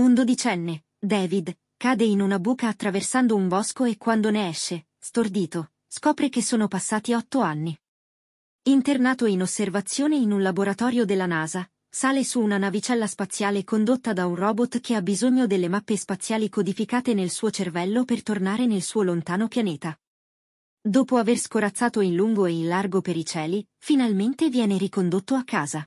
Un dodicenne, David, cade in una buca attraversando un bosco e quando ne esce, stordito, scopre che sono passati otto anni. Internato in osservazione in un laboratorio della NASA, sale su una navicella spaziale condotta da un robot che ha bisogno delle mappe spaziali codificate nel suo cervello per tornare nel suo lontano pianeta. Dopo aver scorazzato in lungo e in largo per i cieli, finalmente viene ricondotto a casa.